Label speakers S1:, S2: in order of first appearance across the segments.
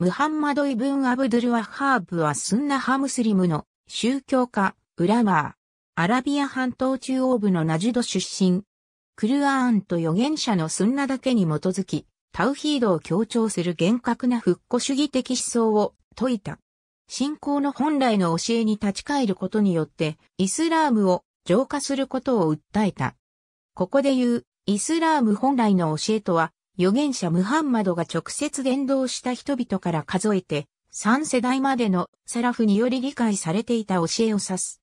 S1: ムハンマド・イブン・アブドゥル・ワハーブはスンナハムスリムの宗教家、ウラマー。アラビア半島中央部のナジュド出身。クルアーンと預言者のスンナだけに基づき、タウヒードを強調する厳格な復古主義的思想を説いた。信仰の本来の教えに立ち返ることによって、イスラームを浄化することを訴えた。ここで言う、イスラーム本来の教えとは、預言者ムハンマドが直接伝道した人々から数えて、3世代までのサラフにより理解されていた教えを指す。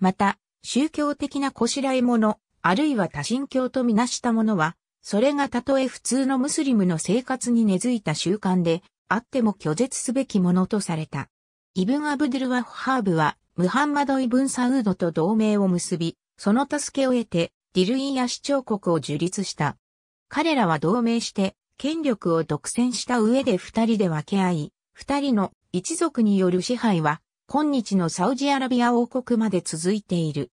S1: また、宗教的なこしらえもの、あるいは多神教とみなしたものは、それがたとえ普通のムスリムの生活に根付いた習慣で、あっても拒絶すべきものとされた。イブン・アブドゥル・ワッハーブは、ムハンマド・イブン・サウードと同盟を結び、その助けを得て、ディルインや市長国を樹立した。彼らは同盟して、権力を独占した上で二人で分け合い、二人の一族による支配は、今日のサウジアラビア王国まで続いている。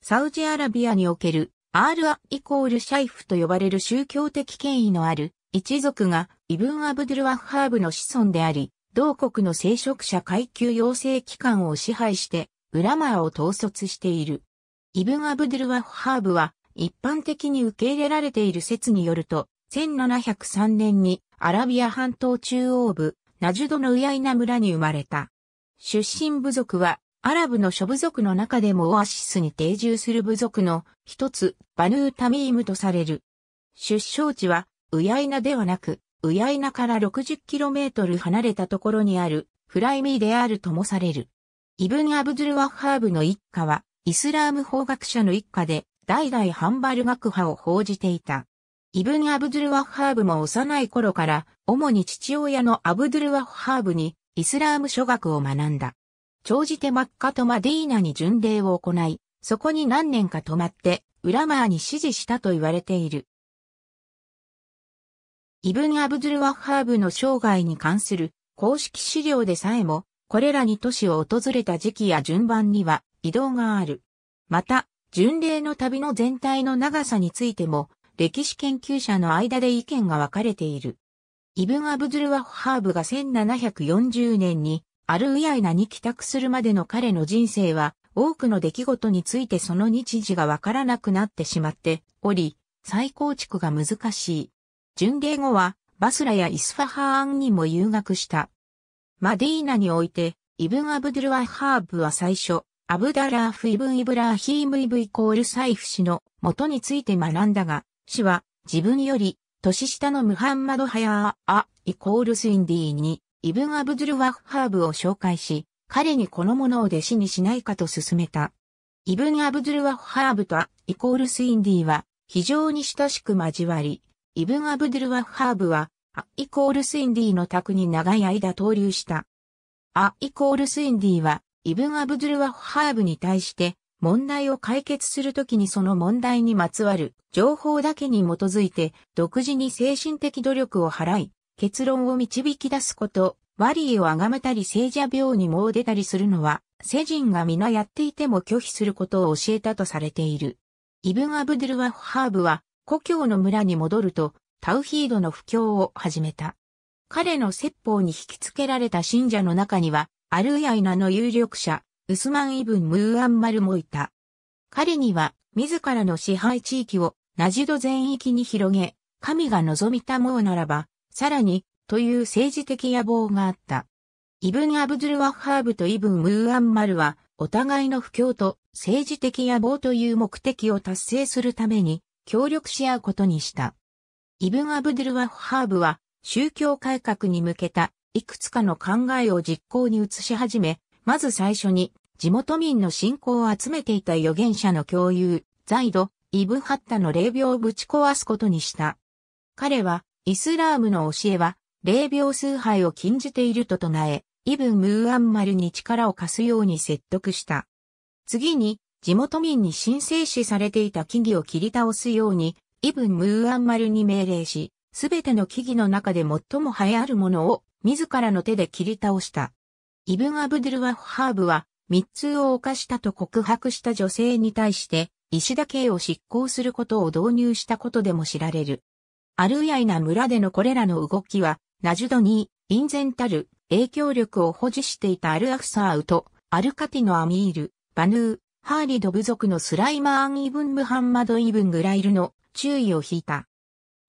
S1: サウジアラビアにおける、アールアイコールシャイフと呼ばれる宗教的権威のある一族がイブン・アブドゥル・ワッハーブの子孫であり、同国の聖職者階級養成機関を支配して、ウラマーを統率している。イブン・アブドゥル・ワッハーブは、一般的に受け入れられている説によると、1703年にアラビア半島中央部、ナジュドのウヤイナ村に生まれた。出身部族は、アラブの諸部族の中でもオアシスに定住する部族の一つ、バヌータミームとされる。出生地は、ウヤイナではなく、ウヤイナから 60km 離れたところにある、フライミーであるともされる。イブン・アブドゥル・ワッハーブの一家は、イスラーム法学者の一家で、代々ハンバル学派を報じていた。イブン・アブドゥル・ワッハーブも幼い頃から、主に父親のアブドゥル・ワッハーブに、イスラーム諸学を学んだ。長じてマッカとマディーナに巡礼を行い、そこに何年か泊まって、ウラマーに指示したと言われている。イブン・アブドゥル・ワッハーブの生涯に関する公式資料でさえも、これらに都市を訪れた時期や順番には移動がある。また、巡礼の旅の全体の長さについても、歴史研究者の間で意見が分かれている。イブン・アブズルワハーブが1740年にアルウヤイナに帰宅するまでの彼の人生は多くの出来事についてその日時がわからなくなってしまっており、再構築が難しい。巡礼後はバスラやイスファハーンにも留学した。マディーナにおいてイブン・アブドゥルワハーブは最初、アブダラーフ・イブン・イブラーヒーム・イブイコール・サイフ氏の元について学んだが、氏は自分より年下のムハンマド・ハヤー・ア・イコール・スインディーにイブン・アブドゥル・ワッハーブを紹介し、彼にこのものを弟子にしないかと勧めた。イブン・アブドゥル・ワッハーブとア・イコール・スインディーは非常に親しく交わり、イブン・アブドゥル・ワッハーブはア・イコール・スインディーの宅に長い間投留した。ア・イコール・スインディーはイブン・アブドゥルワッハーブに対して問題を解決するときにその問題にまつわる情報だけに基づいて独自に精神的努力を払い結論を導き出すこと、ワリーをあがめたり聖者病にも出たりするのは世人が皆やっていても拒否することを教えたとされている。イブン・アブドゥルワッハーブは故郷の村に戻るとタウヒードの布教を始めた。彼の説法に引きつけられた信者の中には、アルーヤイナの有力者、ウスマン・イブン・ムーアンマルもいた。彼には、自らの支配地域を、ナジド全域に広げ、神が望みたもうならば、さらに、という政治的野望があった。イブン・アブドゥル・ワッハーブとイブン・ムーアンマルは、お互いの不況と政治的野望という目的を達成するために、協力し合うことにした。イブン・アブドゥル・ワッハーブは、宗教改革に向けたいくつかの考えを実行に移し始め、まず最初に、地元民の信仰を集めていた預言者の共有、在ド、イブハッタの霊病をぶち壊すことにした。彼は、イスラームの教えは、霊病崇拝を禁じていると唱え、イブン・ムーアンマルに力を貸すように説得した。次に、地元民に神聖視されていた木々を切り倒すように、イブン・ムーアンマルに命令し、すべての木々の中で最も流行るものを自らの手で切り倒した。イブン・アブドゥルワフ・ハーブは、密通を犯したと告白した女性に対して、石田刑を執行することを導入したことでも知られる。アルヤイナ村でのこれらの動きは、ナジュドに、ゼンタル、影響力を保持していたアルアフサーウと、アルカティのアミール、バヌー、ハーリド部族のスライマーン・イブン・ムハンマド・イブン・グライルの注意を引いた。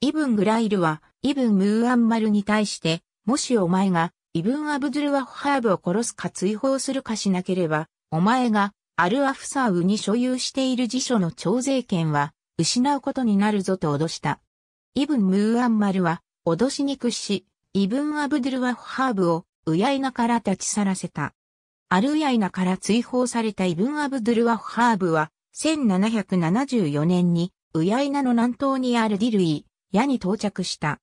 S1: イブン・グライルは、イブン・ムーアンマルに対して、もしお前が、イブン・アブドゥル・ワッハーブを殺すか追放するかしなければ、お前が、アル・アフサーウに所有している辞書の徴税権は、失うことになるぞと脅した。イブン・ムーアンマルは、脅しに屈し、イブン・アブドゥル・ワッハーブを、ウヤイナから立ち去らせた。アル・ウヤイナから追放されたイブン・アブドゥル・ワッハーブは、1774年に、ウヤイナの南東にあるディルイ、ヤに到着した。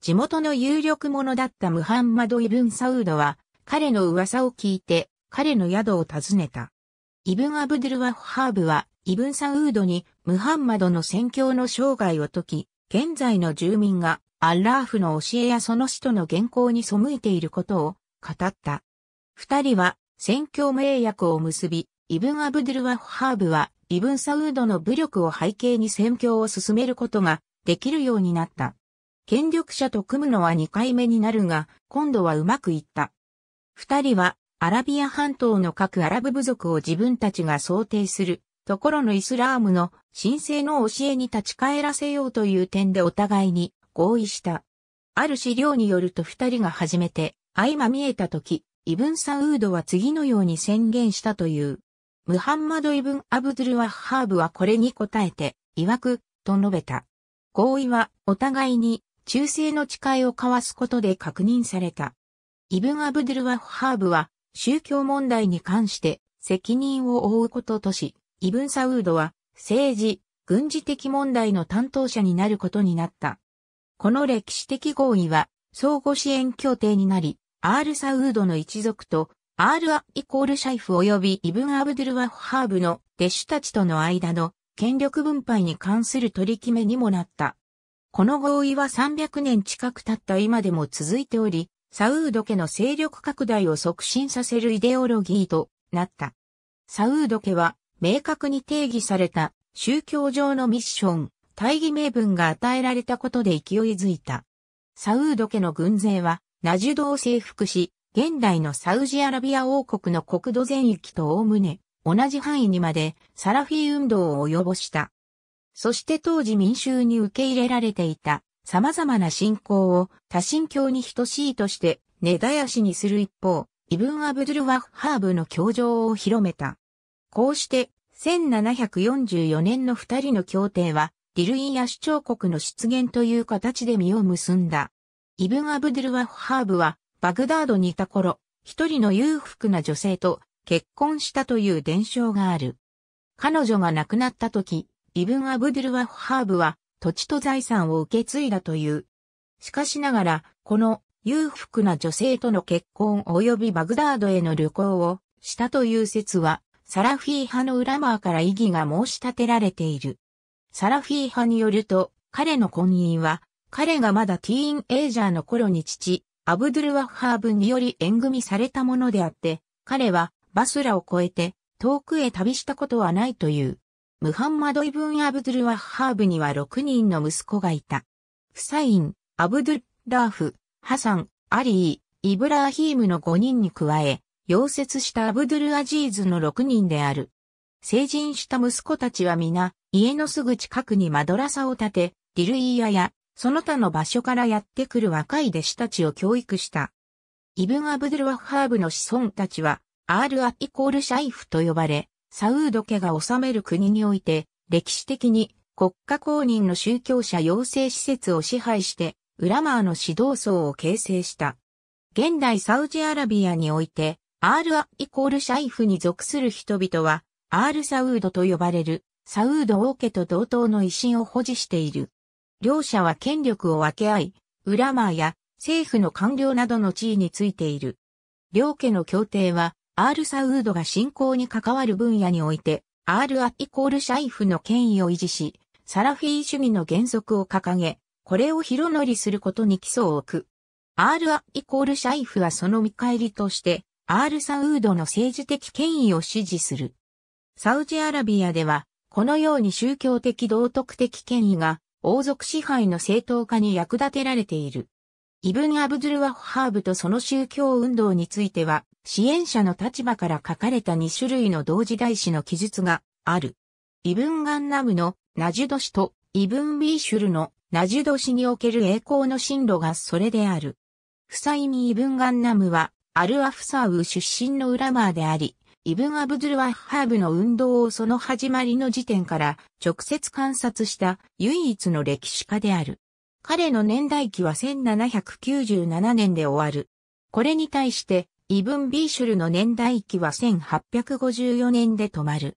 S1: 地元の有力者だったムハンマド・イブン・サウードは、彼の噂を聞いて、彼の宿を訪ねた。イブン・アブドゥル・ワフ・ハーブは、イブン・サウードに、ムハンマドの宣教の生涯を解き、現在の住民が、アッラーフの教えやその使徒の原稿に背いていることを語った。二人は宣教名約を結び、イブン・アブドゥル・ワフ・ハーブはイブン・サウードの武力を背景に宣教を進めることができるようになった。権力者と組むのは2回目になるが、今度はうまくいった。二人は、アラビア半島の各アラブ部族を自分たちが想定する、ところのイスラームの神聖の教えに立ち返らせようという点でお互いに合意した。ある資料によると二人が初めて、相ま見えた時、イブン・サウードは次のように宣言したという。ムハンマド・イブン・アブドゥル・ワッハーブはこれに答えて、曰く、と述べた。合意は、お互いに、忠誠の誓いを交わすことで確認された。イブン・アブドゥルワッハーブは、宗教問題に関して責任を負うこととし、イブン・サウードは、政治、軍事的問題の担当者になることになった。この歴史的合意は、相互支援協定になり、アール・サウードの一族と、アール・ア・イコール・シャイフ及びイブン・アブドゥルワッハーブの弟子たちとの間の権力分配に関する取り決めにもなった。この合意は300年近く経った今でも続いており、サウード家の勢力拡大を促進させるイデオロギーとなった。サウード家は明確に定義された宗教上のミッション、大義名分が与えられたことで勢いづいた。サウード家の軍勢はナジュドを征服し、現代のサウジアラビア王国の国土全域とおおむね同じ範囲にまでサラフィ運動を及ぼした。そして当時民衆に受け入れられていた様々な信仰を多神教に等しいとして根絶やしにする一方、イブン・アブドゥル・ワッハーブの教場を広めた。こうして1744年の二人の協定は、ディルインア主張国の出現という形で実を結んだ。イブン・アブドゥル・ワッハーブは、バグダードにいた頃、一人の裕福な女性と結婚したという伝承がある。彼女が亡くなった時、イブン・アブドゥル・ワフ・ハーブは土地と財産を受け継いだという。しかしながら、この裕福な女性との結婚及びバグダードへの旅行をしたという説は、サラフィー派のウラマーから異議が申し立てられている。サラフィー派によると、彼の婚姻は、彼がまだティーンエイジャーの頃に父、アブドゥル・ワフ・ハーブにより縁組されたものであって、彼はバスラを越えて遠くへ旅したことはないという。ムハンマド・イブン・アブドゥル・ワッハーブには6人の息子がいた。フサイン、アブドゥル・ラーフ、ハサン、アリー、イブラーヒームの5人に加え、溶接したアブドゥル・アジーズの6人である。成人した息子たちは皆、家のすぐ近くにマドラサを建て、ディルイーヤや、その他の場所からやってくる若い弟子たちを教育した。イブン・アブドゥル・ワッハーブの子孫たちは、アール・ア・イコール・シャイフと呼ばれ、サウード家が治める国において、歴史的に国家公認の宗教者養成施設を支配して、ウラマーの指導層を形成した。現代サウジアラビアにおいて、アールアイコールシャイフに属する人々は、アールサウードと呼ばれる、サウード王家と同等の威信を保持している。両者は権力を分け合い、ウラマーや政府の官僚などの地位についている。両家の協定は、アール・サウードが信仰に関わる分野において、R アイコールシャイフの権威を維持し、サラフィー主義の原則を掲げ、これを広乗りすることに基礎を置く。R アイコールシャイフはその見返りとして、アール・サウードの政治的権威を支持する。サウジアラビアでは、このように宗教的道徳的権威が、王族支配の正当化に役立てられている。イブン・アブドゥルワハーブとその宗教運動については、支援者の立場から書かれた2種類の同時代詞の記述がある。イブンガンナムのナジュド氏とイブンビーシュルのナジュド氏における栄光の進路がそれである。フサイミ・イブンガンナムはアルアフサウ出身のウラマーであり、イブン・アブズル・ワッハーブの運動をその始まりの時点から直接観察した唯一の歴史家である。彼の年代記は1797年で終わる。これに対してイブン・ビーシュルの年代記は1854年で止まる。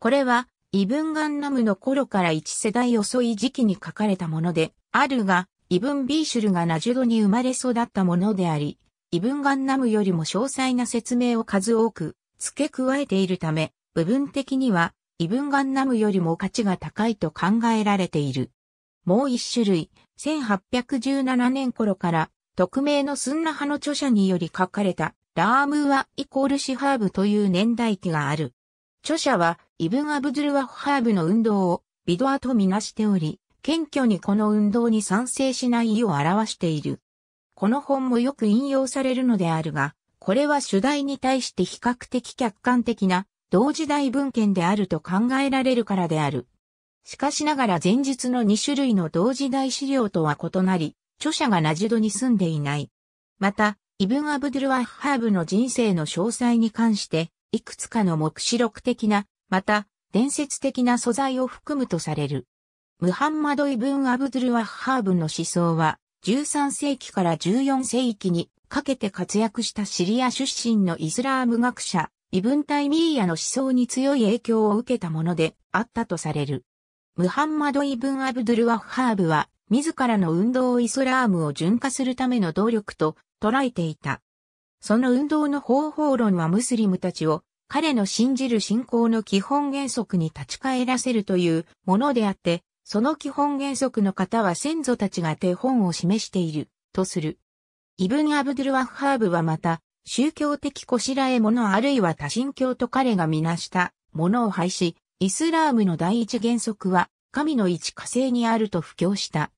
S1: これは、イブン・ガンナムの頃から一世代遅い時期に書かれたもので、あるが、イブン・ビーシュルがナジュドに生まれ育ったものであり、イブン・ガンナムよりも詳細な説明を数多く付け加えているため、部分的には、イブン・ガンナムよりも価値が高いと考えられている。もう一種類、1817年頃から匿名のスンナ派の著者により書かれた、ラームはイコールシハーブという年代記がある。著者は、イブン・アブズルワフハーブの運動を、ビドアとみなしており、謙虚にこの運動に賛成しない意を表している。この本もよく引用されるのであるが、これは主題に対して比較的客観的な同時代文献であると考えられるからである。しかしながら前述の2種類の同時代資料とは異なり、著者がナジドに住んでいない。また、イブン・アブドゥル・ワッハーブの人生の詳細に関して、いくつかの目視録的な、また、伝説的な素材を含むとされる。ムハンマド・イブン・アブドゥル・ワッハーブの思想は、13世紀から14世紀にかけて活躍したシリア出身のイスラーム学者、イブン・タイミーヤの思想に強い影響を受けたものであったとされる。ムハンマド・イブン・アブドゥル・ワッハーブは自らの運動をイスラームを純化するための動力と捉えていた。その運動の方法論はムスリムたちを彼の信じる信仰の基本原則に立ち返らせるというものであって、その基本原則の方は先祖たちが手本を示している、とする。イブン・アブドゥル・ワッハーブはまた、宗教的こしらえものあるいは多神教と彼がみなしたものを廃し、イスラームの第一原則は神の一火星にあると布教した。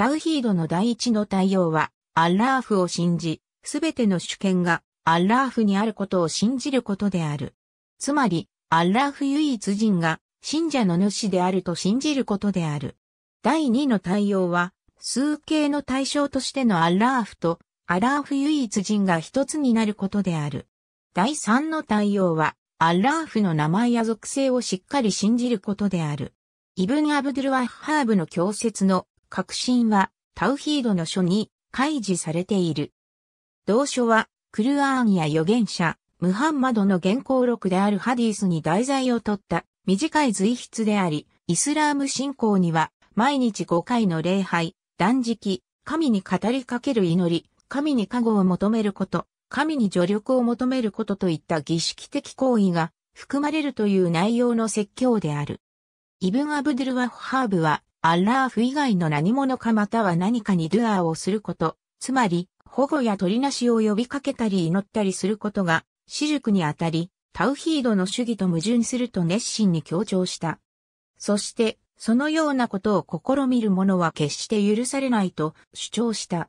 S1: タウヒードの第一の対応は、アッラーフを信じ、すべての主権がアッラーフにあることを信じることである。つまり、アッラーフ唯一人が信者の主であると信じることである。第二の対応は、数形の対象としてのアッラーフと、アッラーフ唯一人が一つになることである。第三の対応は、アッラーフの名前や属性をしっかり信じることである。イブン・アブドゥルワッハーブの教説の核心は、タウヒードの書に開示されている。同書は、クルアーンや預言者、ムハンマドの原稿録であるハディスに題材を取った短い随筆であり、イスラーム信仰には、毎日5回の礼拝、断食、神に語りかける祈り、神に加護を求めること、神に助力を求めることといった儀式的行為が含まれるという内容の説教である。イブン・アブドゥル・ワッハーブはアッラーフ以外の何者かまたは何かにドゥアーをすること、つまり、保護や取りなしを呼びかけたり祈ったりすることが、私塾にあたり、タウヒードの主義と矛盾すると熱心に強調した。そして、そのようなことを試みる者は決して許されないと主張した。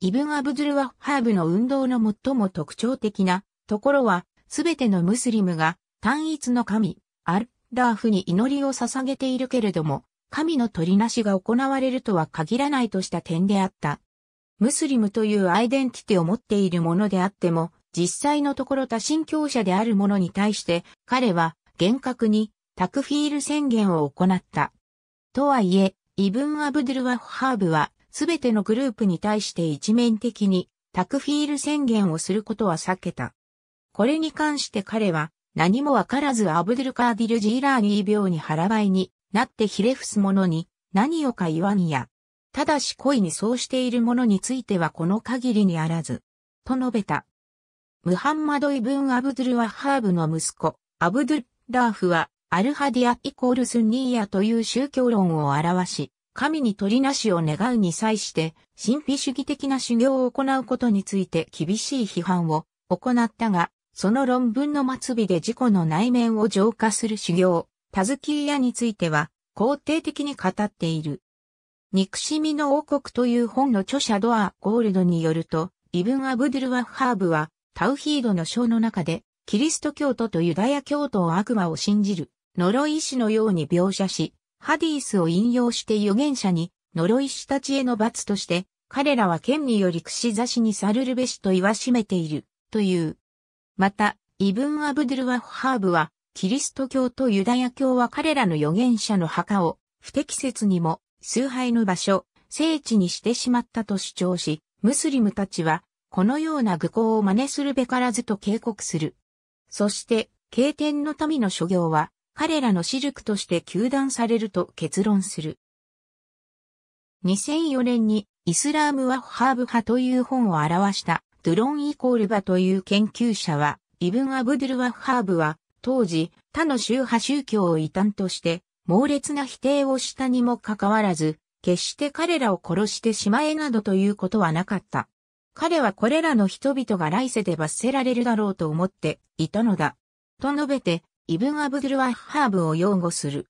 S1: イブン・アブズル・ワッハーブの運動の最も特徴的なところは、すべてのムスリムが単一の神、アル・ラーフに祈りを捧げているけれども、神の取りなしが行われるとは限らないとした点であった。ムスリムというアイデンティティを持っているものであっても、実際のところ多神教者である者に対して、彼は厳格にタクフィール宣言を行った。とはいえ、イブン・アブドゥル・ワハーブは、すべてのグループに対して一面的にタクフィール宣言をすることは避けた。これに関して彼は、何もわからずアブドゥル・カーディル・ジーラーニー病に腹ばいに、なってひれ伏す者に、何をか言わんや。ただし恋にそうしている者についてはこの限りにあらず。と述べた。ムハンマド・イブン・アブドゥル・ワハーブの息子、アブドゥル・ラーフは、アルハディアイコールスニーヤという宗教論を表し、神に取りなしを願うに際して、神秘主義的な修行を行うことについて厳しい批判を行ったが、その論文の末尾で自己の内面を浄化する修行、タズキーヤについては肯定的に語っている。憎しみの王国という本の著者ドア・ゴールドによると、イブン・アブドゥル・ワッハーブは、タウヒードの章の中で、キリスト教徒とユダヤ教徒を悪魔を信じる、呪い師のように描写し、ハディースを引用して預言者に、呪い師たちへの罰として、彼らは剣により串刺しにさるるべしと言わしめている、という。また、イブン・アブドゥル・ワッハーブは、キリスト教とユダヤ教は彼らの預言者の墓を不適切にも崇拝の場所、聖地にしてしまったと主張し、ムスリムたちはこのような愚行を真似するべからずと警告する。そして、経典の民の諸行は彼らの私塾として求断されると結論する。2004年にイスラームはハーブ派という本を表したドゥロンイコールバという研究者は、イブン・アブドゥル・ワッハーブは、当時、他の宗派宗教を異端として、猛烈な否定をしたにもかかわらず、決して彼らを殺してしまえなどということはなかった。彼はこれらの人々が来世で罰せられるだろうと思っていたのだ。と述べて、イブン・アブドゥル・ワッハーブを擁護する。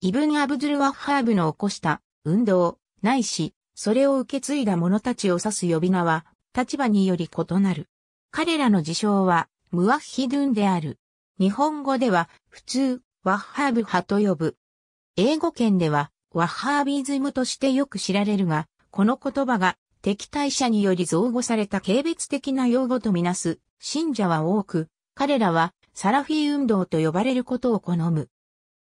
S1: イブン・アブドゥル・ワッハーブの起こした運動、ないし、それを受け継いだ者たちを指す呼び名は、立場により異なる。彼らの自称は、ムワッヒドゥンである。日本語では普通、ワッハーブ派と呼ぶ。英語圏ではワッハービーズムとしてよく知られるが、この言葉が敵対者により造語された軽蔑的な用語とみなす信者は多く、彼らはサラフィー運動と呼ばれることを好む。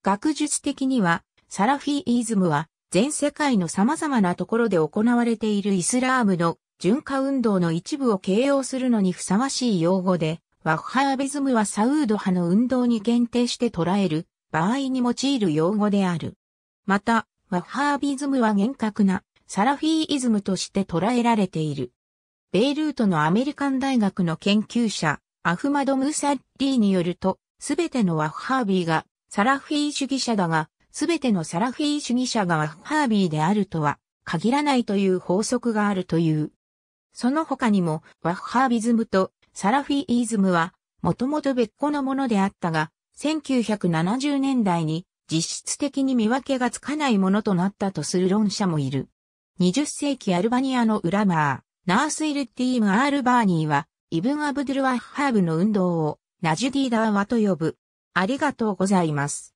S1: 学術的にはサラフィーイズムは全世界の様々なところで行われているイスラームの純化運動の一部を形容するのにふさわしい用語で、ワッハービズムはサウード派の運動に限定して捉える場合に用いる用語である。また、ワッハービズムは厳格なサラフィーイズムとして捉えられている。ベイルートのアメリカン大学の研究者、アフマド・ムーサッリーによると、すべてのワッハービーがサラフィー主義者だが、すべてのサラフィー主義者がワッハービーであるとは限らないという法則があるという。その他にも、ワッハービズムとサラフィイズムは、もともと別個のものであったが、1970年代に実質的に見分けがつかないものとなったとする論者もいる。20世紀アルバニアのウラマー、ナースイルティーム・アールバーニーは、イブン・アブドゥル・ワッハーブの運動を、ナジュディダーワと呼ぶ。ありがとうございます。